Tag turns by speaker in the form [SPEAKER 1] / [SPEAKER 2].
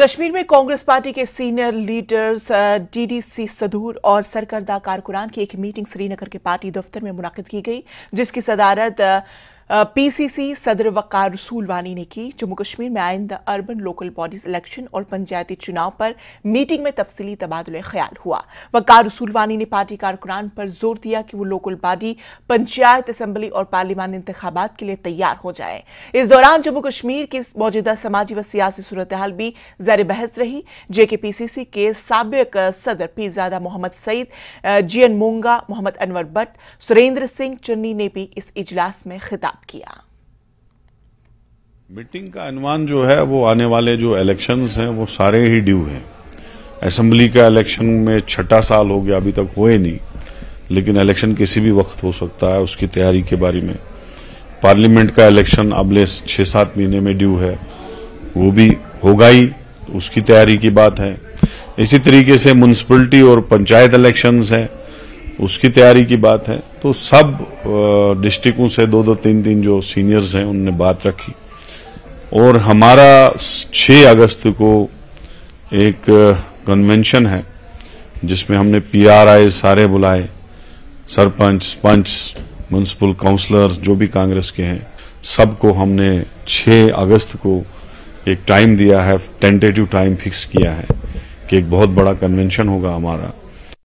[SPEAKER 1] कश्मीर में कांग्रेस पार्टी के senior leaders DDC सदूर और सरकर्दा कारकुरान की एक मीटिंग श्रीनगर के पार्टी दफ्तर में मुनद की गई जिसकी सदारत पीसीसी सदर वकार रसूल वानी ने की जम्मू कश्मीर में आइंदा अर्बन लोकल बॉडीज इलेक्शन और पंचायती चुनाव पर मीटिंग में तफसली तबादला ख्याल हुआ वकार रसूल वानी ने पार्टी कारकुनान पर जोर दिया कि वो लोकल बॉडी पंचायत असम्बली और पार्लिमान इंतबात के लिए तैयार हो जाए इस दौरान जम्मू कश्मीर की मौजूदा समाजी व सियासी सूरत हाल भी जर बहस रही जेके सी के सबक सदर पीरजादा मोहम्मद सईद जी एन मोंगा मोहम्मद अनवर भट्ट सुरेंद्र सिंह चन्नी ने भी इस इजलास में खिताब किया
[SPEAKER 2] मीटिंग का अनुमान जो है वो आने वाले जो इलेक्शंस हैं वो सारे ही ड्यू हैं असेंबली का इलेक्शन में छठा साल हो गया अभी तक हुए नहीं लेकिन इलेक्शन किसी भी वक्त हो सकता है उसकी तैयारी के बारे में पार्लियामेंट का इलेक्शन अगले छः सात महीने में ड्यू है वो भी होगा ही उसकी तैयारी की बात है इसी तरीके से म्यूनसिपलिटी और पंचायत इलेक्शंस हैं उसकी तैयारी की बात है तो सब डिस्ट्रिक्टों से दो दो तीन तीन जो सीनियर्स हैं उनने बात रखी और हमारा 6 अगस्त को एक कन्वेंशन है जिसमें हमने पीआरआई सारे बुलाए सरपंच पंच म्यूनसिपल काउंसलर्स जो भी कांग्रेस के हैं सबको हमने 6 अगस्त को एक टाइम दिया है टेंटेटिव टाइम फिक्स किया है कि एक बहुत बड़ा कन्वेंशन होगा हमारा